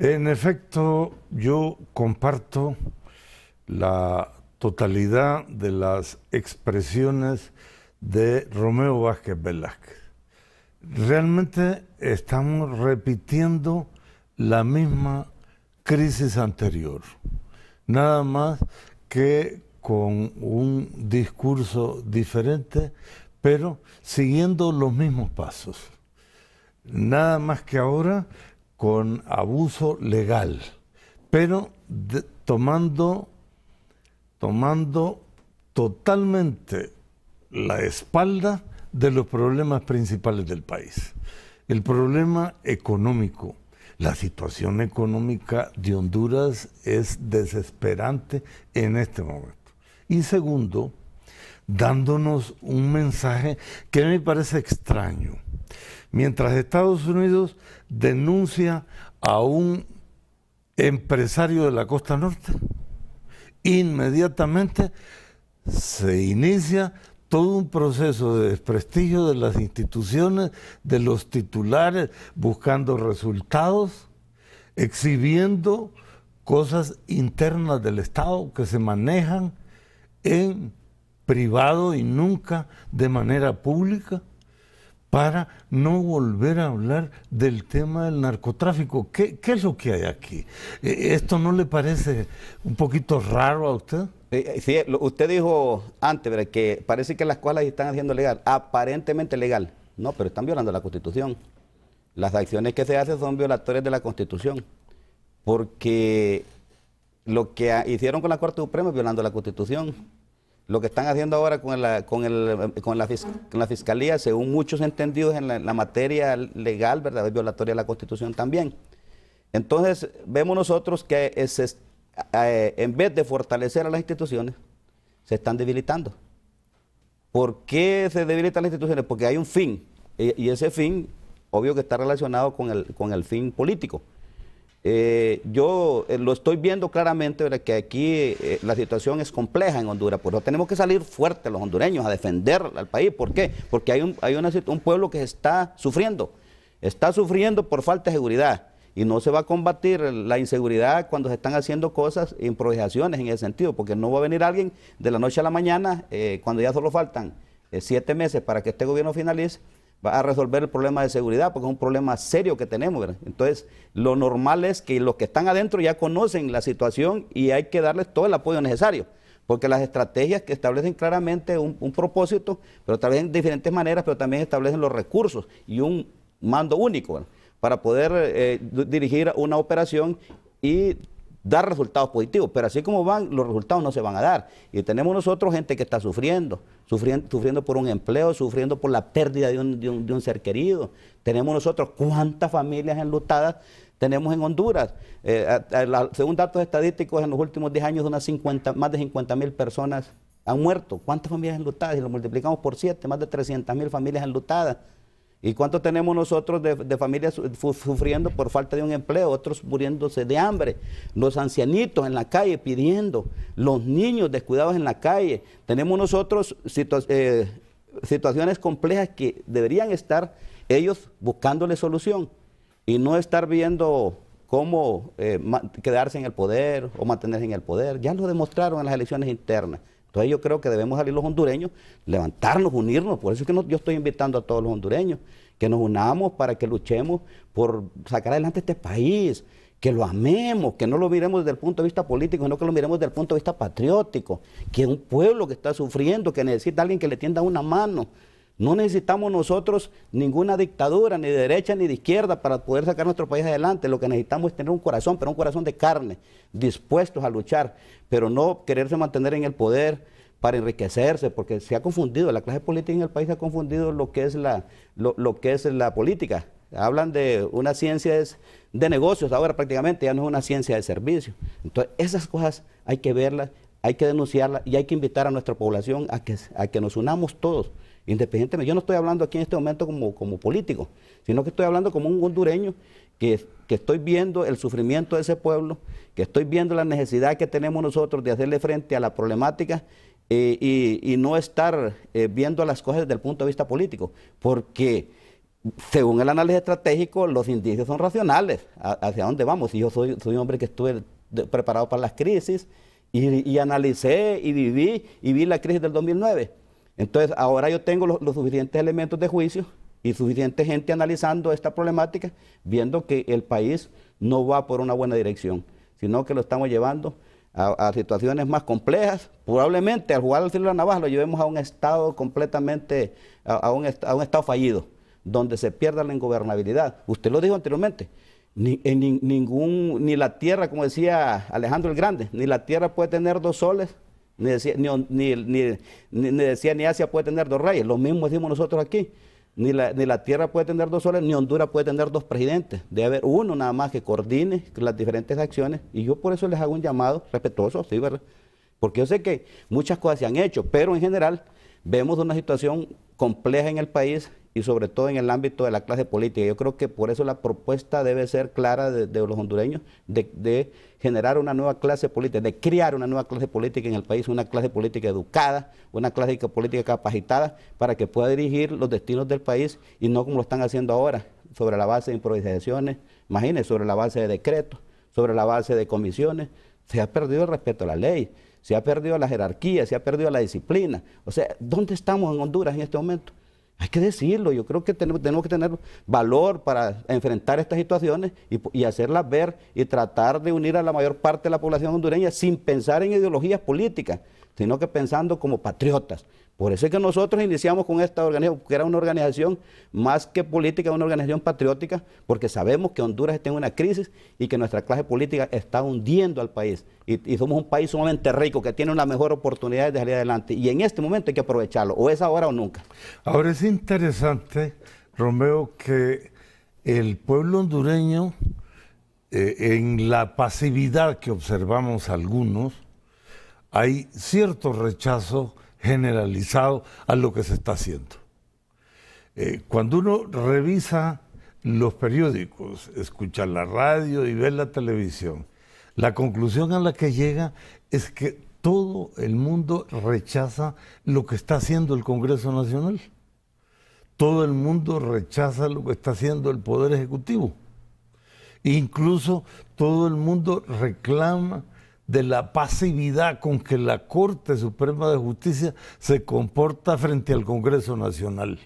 En efecto, yo comparto la totalidad de las expresiones de Romeo Vázquez Velázquez. Realmente estamos repitiendo la misma crisis anterior, nada más que con un discurso diferente, pero siguiendo los mismos pasos. Nada más que ahora con abuso legal, pero tomando, tomando totalmente la espalda de los problemas principales del país. El problema económico. La situación económica de Honduras es desesperante en este momento. Y segundo, dándonos un mensaje que a mí me parece extraño mientras Estados Unidos denuncia a un empresario de la costa norte, inmediatamente se inicia todo un proceso de desprestigio de las instituciones, de los titulares, buscando resultados, exhibiendo cosas internas del Estado que se manejan en privado y nunca de manera pública para no volver a hablar del tema del narcotráfico. ¿Qué, es lo que hay aquí? Eh, eh, ¿Esto no le parece un poquito raro a usted? Eh, sí, usted dijo antes que parece que las cosas están haciendo legal, aparentemente legal. No, pero están violando la Constitución. Las acciones que se hacen son violatorias de la Constitución, porque lo que hicieron con la Corte Suprema es violando la Constitución lo que están haciendo ahora con la, el, con, la, fiscalía, según muchos entendidos en la, materia legal, ¿verdad? Es violatoria de la Constitución también. Entonces, vemos nosotros que es, eh, en vez de fortalecer a las instituciones, se están debilitando. ¿Por qué se debilitan las instituciones? Porque hay un fin, y, ese fin, obvio que está relacionado con el, con el fin político. Eh, yo eh, lo estoy viendo claramente, que aquí eh, la situación es compleja en Honduras, por eso tenemos que salir fuertes los hondureños a defender al país. ¿Por qué? Porque hay un, hay un pueblo que está sufriendo, está sufriendo por falta de seguridad. Y no se va a combatir la inseguridad cuando se están haciendo cosas, improvisaciones en ese sentido, porque no va a venir alguien de la noche a la mañana, cuando ya solo faltan siete meses para que este gobierno finalice, va a resolver el problema de seguridad, porque es un problema serio que tenemos. Entonces, lo normal es que los que están adentro ya conocen la situación y hay que darles todo el apoyo necesario, porque las estrategias que establecen claramente un, propósito, pero también vez diferentes maneras, pero también establecen los recursos y un mando único para poder eh, dirigir una operación y dar resultados positivos, pero así como van, los resultados no se van a dar. Y tenemos nosotros gente que está sufriendo, sufriendo, por un empleo, sufriendo por la pérdida de un, ser querido. Tenemos nosotros cuántas familias enlutadas tenemos en Honduras. Eh, según datos estadísticos, en los últimos 10 años, unas 50, más de 50 mil personas han muerto. ¿Cuántas familias enlutadas? Si lo multiplicamos por 7, más de 300 mil familias enlutadas. ¿Y cuánto tenemos nosotros de, familias sufriendo por falta de un empleo, otros muriéndose de hambre, los ancianitos en la calle pidiendo, los niños descuidados en la calle? Tenemos nosotros eh, situaciones complejas que deberían estar ellos buscándole solución y no estar viendo cómo eh, quedarse en el poder o mantenerse en el poder. Ya lo demostraron en las elecciones internas. Entonces yo creo que debemos salir los hondureños, levantarnos, unirnos. Por eso es que yo estoy invitando a todos los hondureños, que nos unamos para que luchemos por sacar adelante este país, que lo amemos, que no lo miremos desde el punto de vista político, sino que lo miremos desde el punto de vista patriótico, que un pueblo que está sufriendo, que necesita alguien que le tienda una mano, no necesitamos nosotros ninguna dictadura, ni de derecha ni de izquierda, para poder sacar nuestro país adelante. Lo que necesitamos es tener un corazón, pero un corazón de carne, dispuestos a luchar, pero no quererse mantener en el poder para enriquecerse, porque se ha confundido, la clase política en el país ha confundido lo que es la, lo, lo que es la política. Hablan de una ciencia de negocios, ahora prácticamente ya no es una ciencia de servicio. Entonces, esas cosas hay que verlas, hay que denunciarlas y hay que invitar a nuestra población a que, a que nos unamos todos. Independientemente, yo no estoy hablando aquí en este momento como, como político, sino que estoy hablando como un hondureño que, estoy viendo el sufrimiento de ese pueblo, que estoy viendo la necesidad que tenemos nosotros de hacerle frente a la problemática eh, y, no estar eh, viendo las cosas desde el punto de vista político, porque según el análisis estratégico, los indicios son racionales hacia dónde vamos. Y yo soy, soy un hombre que estuve preparado para las crisis y, y analicé y viví y vi la crisis del 2009. Entonces, ahora yo tengo los, suficientes elementos de juicio y suficiente gente analizando esta problemática, viendo que el país no va por una buena dirección, sino que lo estamos llevando a, situaciones más complejas. Probablemente al jugar al filo de la navaja lo llevemos a un estado completamente, a, un, un, estado fallido, donde se pierda la ingobernabilidad. Usted lo dijo anteriormente. Ni, en, eh, ningún, ni la tierra, como decía Alejandro el Grande, ni la tierra puede tener dos soles ni decía ni, ni, ni Asia puede tener dos reyes. Lo mismo decimos nosotros aquí. Ni la, ni la, tierra puede tener dos soles, ni Honduras puede tener dos presidentes. Debe haber uno nada más que coordine las diferentes acciones. Y yo por eso les hago un llamado respetuoso, sí, ¿verdad? Porque yo sé que muchas cosas se han hecho, pero en general vemos una situación compleja en el país y sobre todo en el ámbito de la clase política. Yo creo que por eso la propuesta debe ser clara de, los hondureños de, de, generar una nueva clase política, de crear una nueva clase política en el país, una clase política educada, una clase política capacitada para que pueda dirigir los destinos del país y no como lo están haciendo ahora, sobre la base de improvisaciones, imagínense, sobre la base de decretos, sobre la base de comisiones. Se ha perdido el respeto a la ley se ha perdido la jerarquía, se ha perdido la disciplina. O sea, ¿dónde estamos en Honduras en este momento? Hay que decirlo, yo creo que tenemos, que tener valor para enfrentar estas situaciones y, hacerlas ver y tratar de unir a la mayor parte de la población hondureña sin pensar en ideologías políticas, sino que pensando como patriotas. Por eso es que nosotros iniciamos con esta organización, que era una organización más que política, una organización patriótica, porque sabemos que Honduras está en una crisis y que nuestra clase política está hundiendo al país. Y, somos un país sumamente rico, que tiene una mejor oportunidad de salir adelante. Y en este momento hay que aprovecharlo, o es ahora o nunca. Ahora es interesante, Romeo, que el pueblo hondureño, eh, en la pasividad que observamos algunos, hay cierto rechazo generalizado a lo que se está haciendo. Eh, cuando uno revisa los periódicos, escucha la radio y ve la televisión, la conclusión a la que llega es que todo el mundo rechaza lo que está haciendo el Congreso Nacional. Todo el mundo rechaza lo que está haciendo el Poder Ejecutivo. Incluso todo el mundo reclama de la pasividad con que la Corte Suprema de Justicia se comporta frente al Congreso Nacional.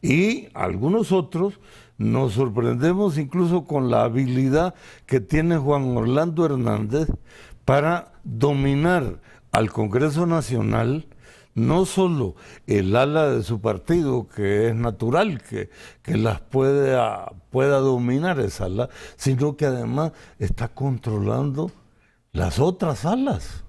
Y algunos otros nos sorprendemos incluso con la habilidad que tiene Juan Orlando Hernández para dominar al Congreso Nacional no solo el ala de su partido, que es natural que, que las pueda, pueda dominar esa ala, sino que además está controlando las otras alas,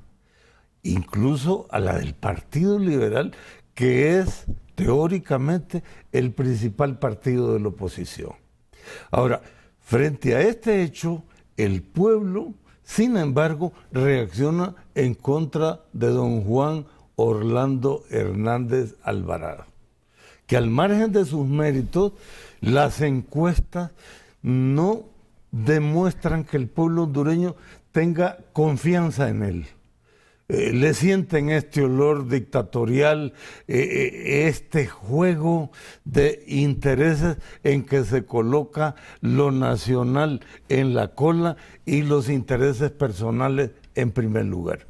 incluso a la del Partido Liberal, que es teóricamente el principal partido de la oposición. Ahora, frente a este hecho, el pueblo, sin embargo, reacciona en contra de don Juan Orlando Hernández Alvarado, que al margen de sus méritos, las encuestas no demuestran que el pueblo hondureño tenga confianza en él. Eh, le sienten este olor dictatorial, eh, eh, este juego de intereses en que se coloca lo nacional en la cola y los intereses personales en primer lugar.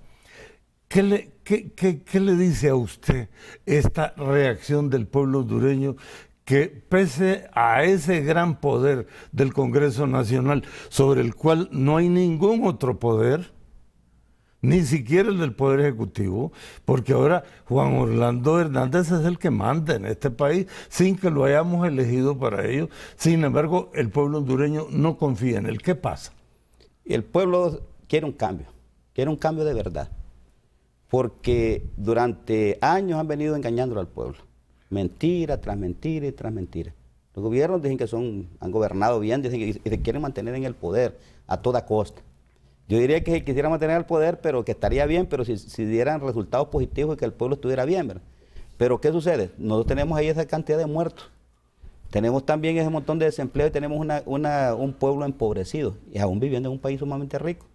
¿Qué le, qué le dice a usted esta reacción del pueblo hondureño que pese a ese gran poder del Congreso Nacional, sobre el cual no hay ningún otro poder, ni siquiera el del Poder Ejecutivo, porque ahora Juan Orlando Hernández es el que manda en este país sin que lo hayamos elegido para ello. Sin embargo, el pueblo hondureño no confía en él. ¿Qué pasa? El pueblo quiere un cambio, quiere un cambio de verdad, porque durante años han venido engañando al pueblo mentira tras mentira y tras mentira. Los gobiernos dicen que son, han gobernado bien, dicen que se quieren mantener en el poder a toda costa. Yo diría que si quisiera mantener el poder, pero que estaría bien, pero si, dieran resultados positivos y que el pueblo estuviera bien, ¿verdad? Pero ¿qué sucede? Nosotros tenemos ahí esa cantidad de muertos. Tenemos también ese montón de desempleo y tenemos un pueblo empobrecido y aún viviendo en un país sumamente rico.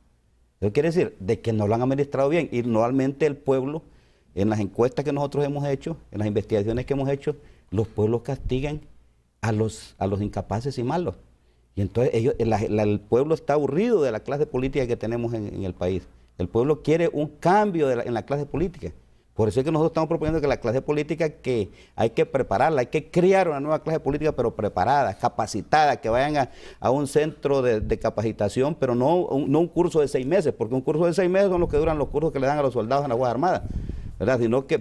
Eso quiere decir de que no lo han administrado bien y normalmente el pueblo en las encuestas que nosotros hemos hecho, en las investigaciones que hemos hecho, los pueblos castigan a los, a los incapaces y malos. Y entonces el pueblo está aburrido de la clase política que tenemos en, el país. El pueblo quiere un cambio en la clase política. Por eso es que nosotros estamos proponiendo que la clase política que hay que prepararla, hay que crear una nueva clase política, pero preparada, capacitada, que vayan a, un centro de, capacitación, pero no no un curso de seis meses, porque un curso de seis meses son los que duran los cursos que le dan a los soldados en la Guardia Armada. Sino que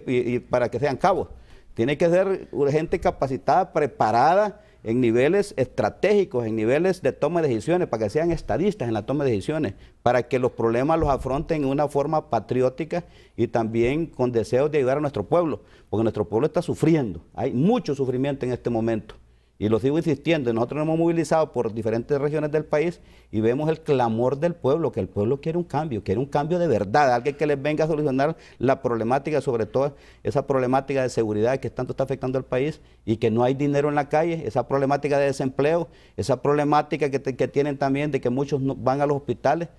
para que sean cabos. Tiene que ser gente capacitada, preparada en niveles estratégicos, en niveles de toma de decisiones, para que sean estadistas en la toma de decisiones, para que los problemas los afronten de una forma patriótica y también con deseos de ayudar a nuestro pueblo, porque nuestro pueblo está sufriendo, hay mucho sufrimiento en este momento. Y lo sigo insistiendo, nosotros nos hemos movilizado por diferentes regiones del país y vemos el clamor del pueblo, que el pueblo quiere un cambio, quiere un cambio de verdad, alguien que les venga a solucionar la problemática, sobre todo esa problemática de seguridad que tanto está afectando al país y que no hay dinero en la calle, esa problemática de desempleo, esa problemática que, tienen también de que muchos van a los hospitales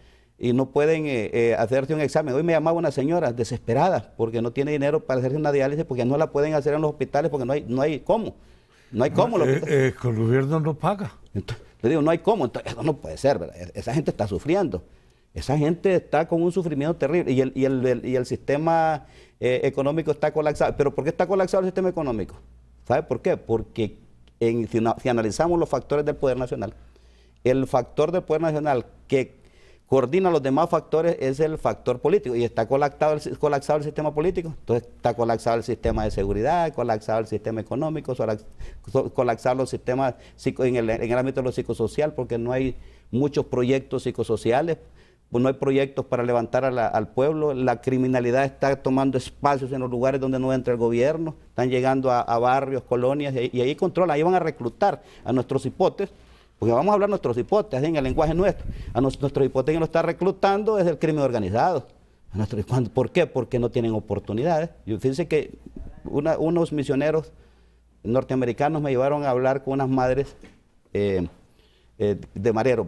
y no pueden eh, eh, hacerse un examen. Hoy me llamaba una señora desesperada porque no tiene dinero para hacerse una diálisis, porque no la pueden hacer en los hospitales porque no hay, no hay cómo. No hay cómo. lo que... Eh, eh, el gobierno no paga. le digo, no hay cómo. Entonces, eso no puede ser, ¿verdad? E-, esa gente está sufriendo. Esa gente está con un sufrimiento terrible y el, y el, sistema eh, económico está colapsado. ¿Pero por qué está colapsado el sistema económico? ¿Sabe por qué? Porque si, si analizamos los factores del poder nacional, el factor del poder nacional que coordina los demás factores es el factor político y está colapsado el, sistema político, entonces está colapsado el sistema de seguridad, colapsado el sistema económico, colapsado los sistemas en el, ámbito de lo psicosocial porque no hay muchos proyectos psicosociales, pues, no hay proyectos para levantar al pueblo, la criminalidad está tomando espacios en los lugares donde no entra el gobierno, están llegando a, barrios, colonias y, ahí controlan, ahí van a reclutar a nuestros hipotes porque vamos a hablar nuestros hipótesis en el lenguaje nuestro. A nuestro nuestros que nos está reclutando es el crimen organizado. A nuestro, ¿Por qué? Porque no tienen oportunidades. Yo fíjense que unos misioneros norteamericanos me llevaron a hablar con unas madres eh, eh, de Marero.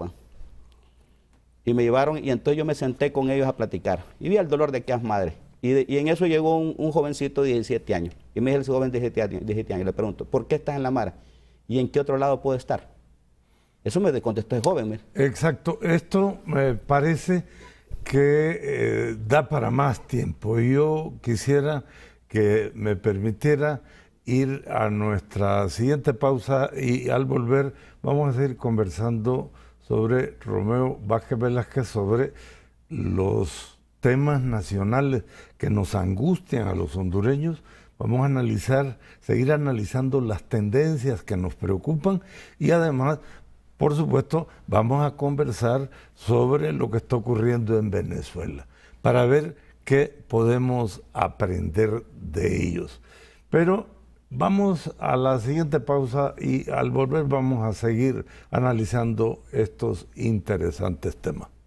Y me llevaron, y entonces yo me senté con ellos a platicar. Y vi el dolor de aquellas madres. Y, en eso llegó un, jovencito de 17 años. Y me dijo el joven de 17 años, 17 años, le pregunto, ¿por qué estás en la Mara? ¿Y en qué otro lado puedo estar? Eso me contestó el joven. Exacto. Esto me parece que eh, da para más tiempo. Yo quisiera que me permitiera ir a nuestra siguiente pausa y al volver vamos a seguir conversando sobre Romeo Vázquez Velázquez, sobre los temas nacionales que nos angustian a los hondureños. Vamos a analizar, seguir analizando las tendencias que nos preocupan y además por supuesto, vamos a conversar sobre lo que está ocurriendo en Venezuela, para ver qué podemos aprender de ellos. Pero vamos a la siguiente pausa y al volver vamos a seguir analizando estos interesantes temas.